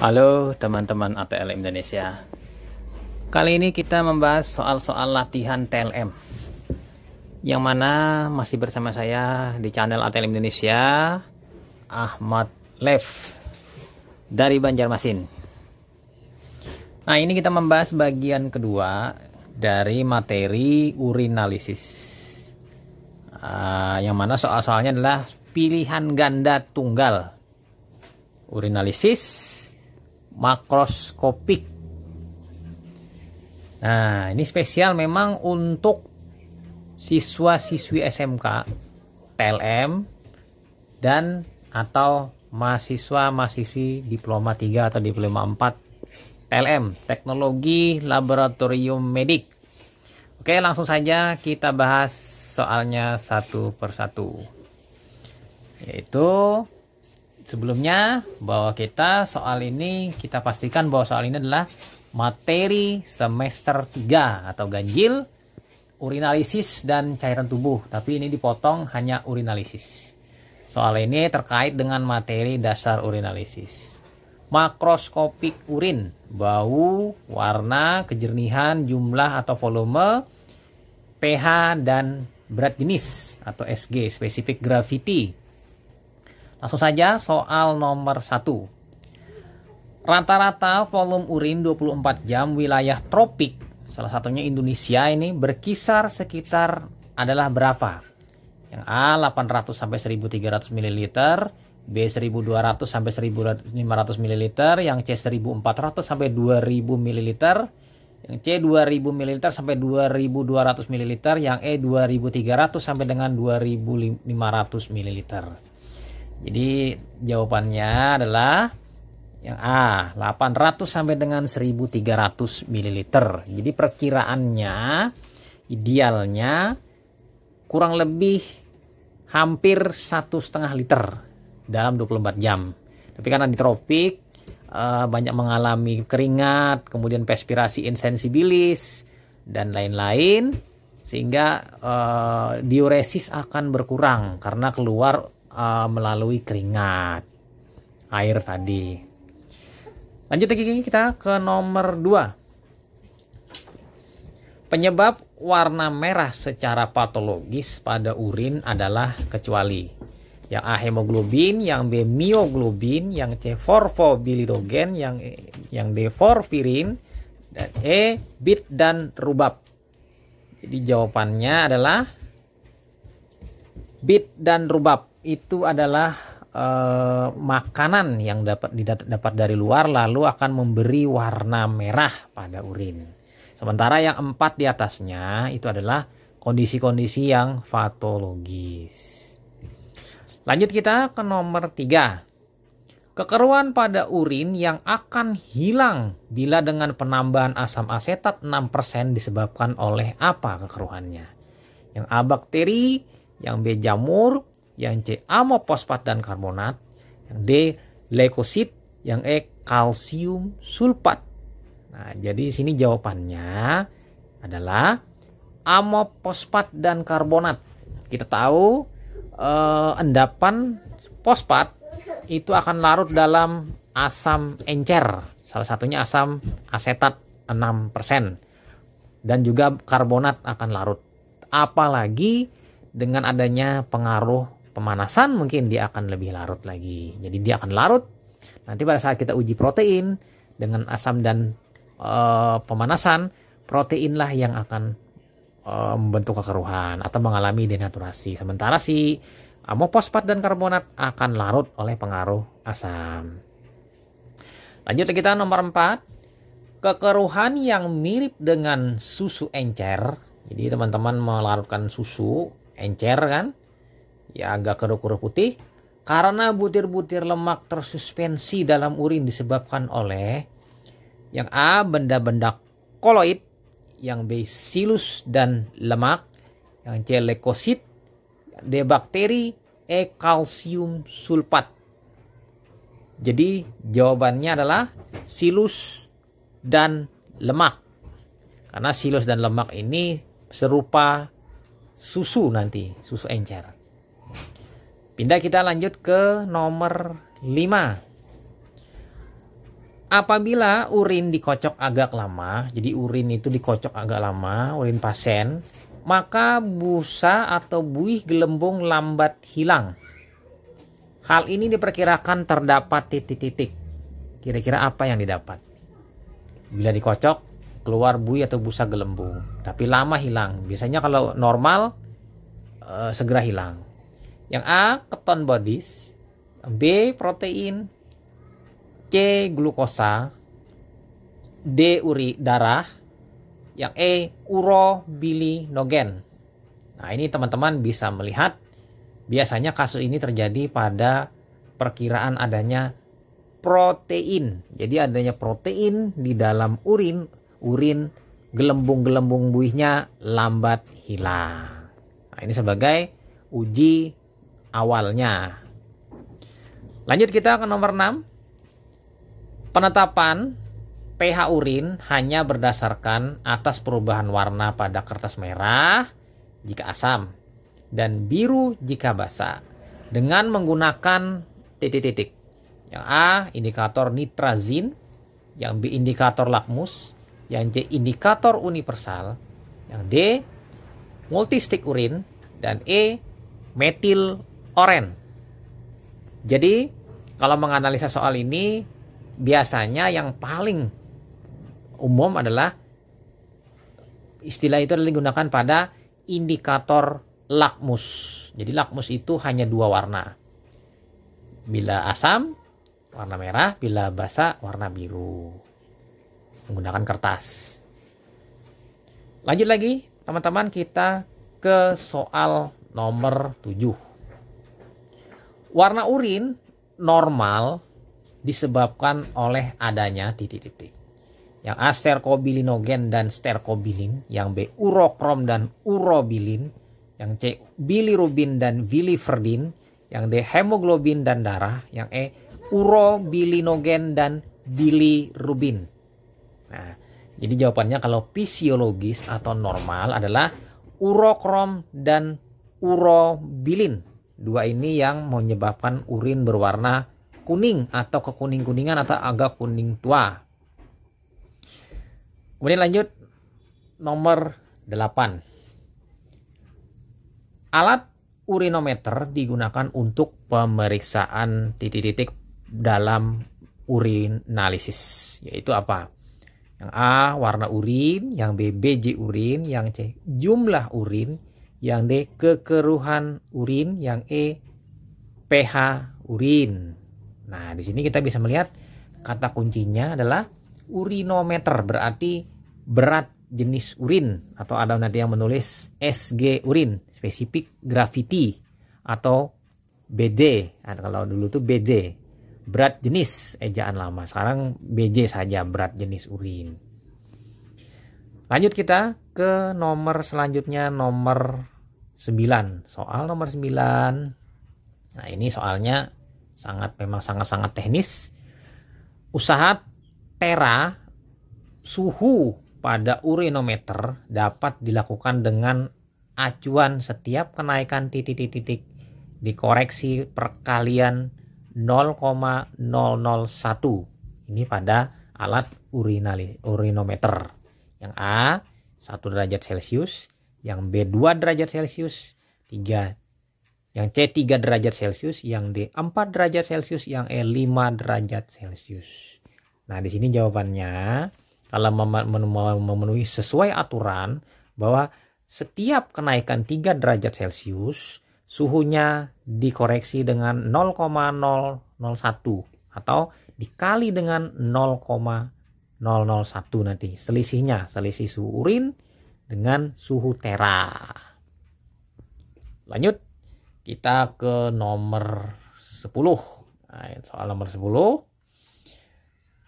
Halo teman-teman APL Indonesia. Kali ini kita membahas soal-soal latihan TLM. Yang mana masih bersama saya di channel APL Indonesia Ahmad Lev dari Banjarmasin. Nah, ini kita membahas bagian kedua dari materi urinalisis. Uh, yang mana soal-soalnya adalah pilihan ganda tunggal urinalisis makroskopik. Nah, ini spesial memang untuk siswa-siswi SMK, PLM, dan atau mahasiswa-mahasiswi diploma 3 atau diploma 4 PLM, Teknologi Laboratorium Medik. Oke, langsung saja kita bahas soalnya satu persatu. Yaitu sebelumnya bahwa kita soal ini kita pastikan bahwa soal ini adalah materi semester 3 atau ganjil urinalisis dan cairan tubuh tapi ini dipotong hanya urinalisis soal ini terkait dengan materi dasar urinalisis makroskopik urin bau warna kejernihan jumlah atau volume pH dan berat jenis atau SG specific gravity Langsung saja soal nomor 1. Rata-rata volume urin 24 jam wilayah tropik, salah satunya Indonesia ini berkisar sekitar adalah berapa? Yang A 800 sampai 1300 ml, B 1200 sampai 1500 ml, yang C 1400 sampai 2000 ml, yang C 2000 ml sampai 2200 ml, yang E 2300 sampai dengan 2500 ml. Jadi jawabannya adalah yang A 800 sampai dengan 1300 ml. Jadi perkiraannya idealnya kurang lebih hampir satu setengah liter dalam 24 jam. Tapi karena di tropik eh, banyak mengalami keringat, kemudian perspirasi insensibilis dan lain-lain sehingga eh, diuresis akan berkurang karena keluar uh, melalui keringat air tadi. Lanjut lagi kita ke nomor 2. Penyebab warna merah secara patologis pada urin adalah kecuali yang A hemoglobin, yang B mioglobin, yang C forfobilidogen, yang yang D forfirin, dan E bit dan rubab. Jadi jawabannya adalah bit dan rubab itu adalah eh, makanan yang dapat didapat dari luar lalu akan memberi warna merah pada urin. Sementara yang empat di atasnya itu adalah kondisi-kondisi yang patologis. Lanjut kita ke nomor tiga. Kekeruhan pada urin yang akan hilang bila dengan penambahan asam asetat 6% disebabkan oleh apa kekeruhannya? Yang A bakteri, yang B jamur, yang C amofosfat dan karbonat, yang D leukosit, yang E kalsium sulfat. Nah, jadi sini jawabannya adalah amofosfat dan karbonat. Kita tahu eh, endapan fosfat itu akan larut dalam asam encer. Salah satunya asam asetat 6% dan juga karbonat akan larut. Apalagi dengan adanya pengaruh pemanasan mungkin dia akan lebih larut lagi. Jadi dia akan larut. Nanti pada saat kita uji protein dengan asam dan uh, pemanasan, proteinlah yang akan uh, membentuk kekeruhan atau mengalami denaturasi. Sementara si amofosfat dan karbonat akan larut oleh pengaruh asam. Lanjut kita nomor 4. Kekeruhan yang mirip dengan susu encer. Jadi teman-teman melarutkan susu encer kan ya agak keruh-keruh putih karena butir-butir lemak tersuspensi dalam urin disebabkan oleh yang A benda-benda koloid, yang B silus dan lemak, yang C leukosit, D bakteri, E kalsium sulfat. Jadi jawabannya adalah silus dan lemak. Karena silus dan lemak ini serupa susu nanti, susu encer. Pindah kita lanjut ke nomor 5. Apabila urin dikocok agak lama, jadi urin itu dikocok agak lama, urin pasien, maka busa atau buih gelembung lambat hilang. Hal ini diperkirakan terdapat titik-titik. Kira-kira apa yang didapat? Bila dikocok, keluar buih atau busa gelembung, tapi lama hilang. Biasanya kalau normal, eh, segera hilang yang A keton bodies, B protein, C glukosa, D uri darah, yang E urobilinogen. Nah, ini teman-teman bisa melihat biasanya kasus ini terjadi pada perkiraan adanya protein. Jadi adanya protein di dalam urin, urin gelembung-gelembung buihnya lambat hilang. Nah, ini sebagai uji awalnya. Lanjut kita ke nomor 6. Penetapan pH urin hanya berdasarkan atas perubahan warna pada kertas merah jika asam dan biru jika basa dengan menggunakan titik-titik. Yang A indikator nitrazin, yang B indikator lakmus, yang C indikator universal, yang D multistik urin dan E metil oren. Jadi kalau menganalisa soal ini biasanya yang paling umum adalah istilah itu adalah digunakan pada indikator lakmus. Jadi lakmus itu hanya dua warna. Bila asam warna merah, bila basa warna biru. Menggunakan kertas. Lanjut lagi, teman-teman kita ke soal nomor 7. Warna urin normal disebabkan oleh adanya titik-titik. Yang asterkobilinogen dan sterkobilin, yang B urokrom dan urobilin, yang C bilirubin dan biliverdin, yang D hemoglobin dan darah, yang E urobilinogen dan bilirubin. Nah, jadi jawabannya kalau fisiologis atau normal adalah urokrom dan urobilin. Dua ini yang menyebabkan urin berwarna kuning atau kekuning-kuningan atau agak kuning tua. Kemudian lanjut nomor 8. Alat urinometer digunakan untuk pemeriksaan titik-titik dalam urinalisis, yaitu apa? Yang A warna urin, yang B BJ urin, yang C jumlah urin, yang D kekeruhan urin, yang E pH urin. Nah, di sini kita bisa melihat kata kuncinya adalah urinometer berarti berat jenis urin atau ada nanti yang menulis SG urin, spesifik gravity atau BD. Nah, kalau dulu tuh BD, berat jenis ejaan lama. Sekarang BJ saja berat jenis urin. Lanjut kita ke nomor selanjutnya nomor 9. Soal nomor 9. Nah, ini soalnya sangat memang sangat-sangat teknis. Usaha tera suhu pada urinometer dapat dilakukan dengan acuan setiap kenaikan titik-titik dikoreksi perkalian 0,001. Ini pada alat urinali, urinometer. Yang A 1 derajat Celcius, yang B 2 derajat Celcius, 3 yang C 3 derajat Celcius, yang D 4 derajat Celcius, yang E 5 derajat Celcius. Nah, di sini jawabannya kalau memenuhi sesuai aturan bahwa setiap kenaikan 3 derajat Celcius suhunya dikoreksi dengan 0,001 atau dikali dengan 0,0 001 nanti. Selisihnya, selisih suhu urin dengan suhu tera. Lanjut, kita ke nomor 10. Nah, soal nomor 10.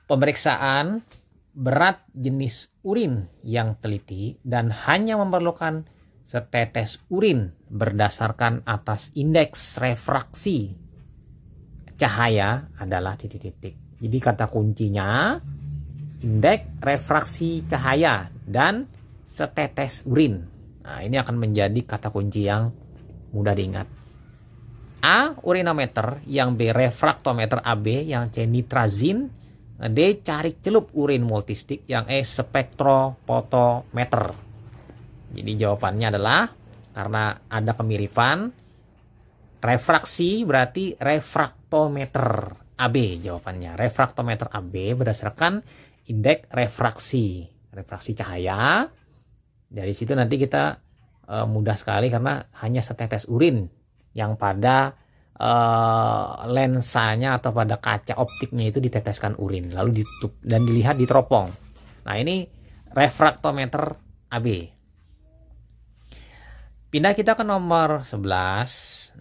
Pemeriksaan berat jenis urin yang teliti dan hanya memerlukan setetes urin berdasarkan atas indeks refraksi cahaya adalah titik-titik. Jadi kata kuncinya indeks refraksi cahaya dan setetes urin. Nah, ini akan menjadi kata kunci yang mudah diingat. A. Urinometer, yang B. Refraktometer AB, yang C. Nitrazin, nah, D. cari celup urin multistik, yang E. spektrofotometer. Jadi jawabannya adalah karena ada kemiripan, refraksi berarti refraktometer AB jawabannya. Refraktometer AB berdasarkan indeks refraksi refraksi cahaya dari situ nanti kita e, mudah sekali karena hanya setetes urin yang pada e, lensanya atau pada kaca optiknya itu diteteskan urin lalu ditutup dan dilihat di teropong nah ini refraktometer AB pindah kita ke nomor 11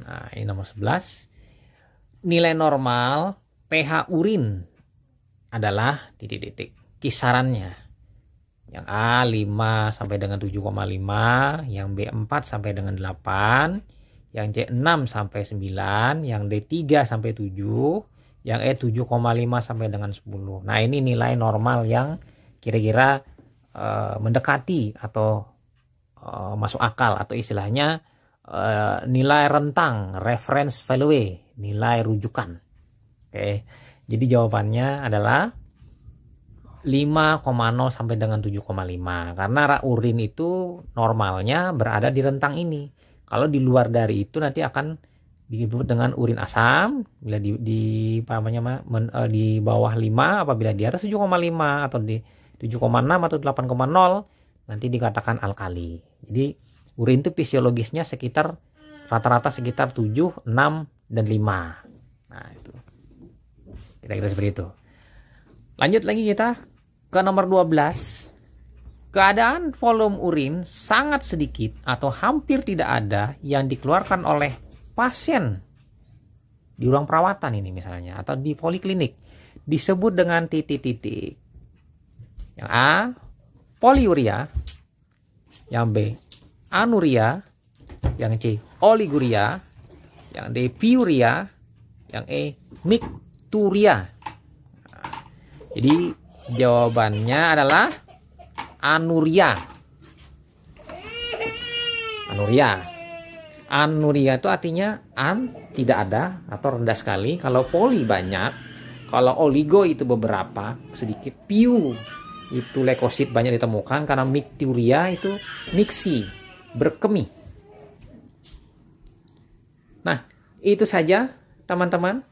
nah ini nomor 11 nilai normal pH urin adalah titik-titik kisarannya yang A 5 sampai dengan 7,5 yang B 4 sampai dengan 8 yang C 6 sampai 9 yang D 3 sampai 7 yang E 7,5 sampai dengan 10 nah ini nilai normal yang kira-kira uh, mendekati atau uh, masuk akal atau istilahnya uh, nilai rentang reference value nilai rujukan oke okay jadi jawabannya adalah 5,0 sampai dengan 7,5 karena urin itu normalnya berada di rentang ini. Kalau di luar dari itu nanti akan disebut dengan urin asam bila di, di apa namanya eh, di bawah 5 apabila di atas 7,5 atau di 7,6 atau 8,0 nanti dikatakan alkali. Jadi urin itu fisiologisnya sekitar rata-rata sekitar 7, 6 dan 5. Nah, Kira-kira seperti itu. Lanjut lagi kita ke nomor 12. Keadaan volume urin sangat sedikit atau hampir tidak ada yang dikeluarkan oleh pasien di ruang perawatan ini misalnya atau di poliklinik disebut dengan titik-titik. Yang A, poliuria. Yang B, anuria. Yang C, oliguria. Yang D, piuria. Yang E, mik Turia. Jadi jawabannya adalah Anuria. Anuria. Anuria itu artinya an tidak ada atau rendah sekali. Kalau poli banyak, kalau oligo itu beberapa, sedikit piu itu leukosit banyak ditemukan karena mikturia itu miksi berkemih. Nah, itu saja teman-teman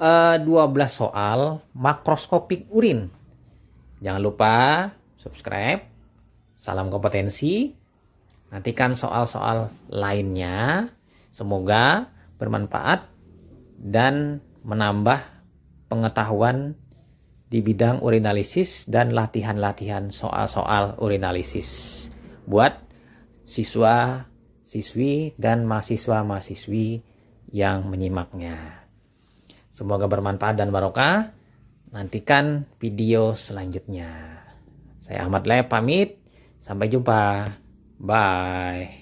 12 eh, soal makroskopik urin. Jangan lupa subscribe. Salam kompetensi. Nantikan soal-soal lainnya. Semoga bermanfaat dan menambah pengetahuan di bidang urinalisis dan latihan-latihan soal-soal urinalisis buat siswa, siswi dan mahasiswa-mahasiswi yang menyimaknya. Semoga bermanfaat dan barokah. Nantikan video selanjutnya. Saya Ahmad Le, pamit. Sampai jumpa. Bye.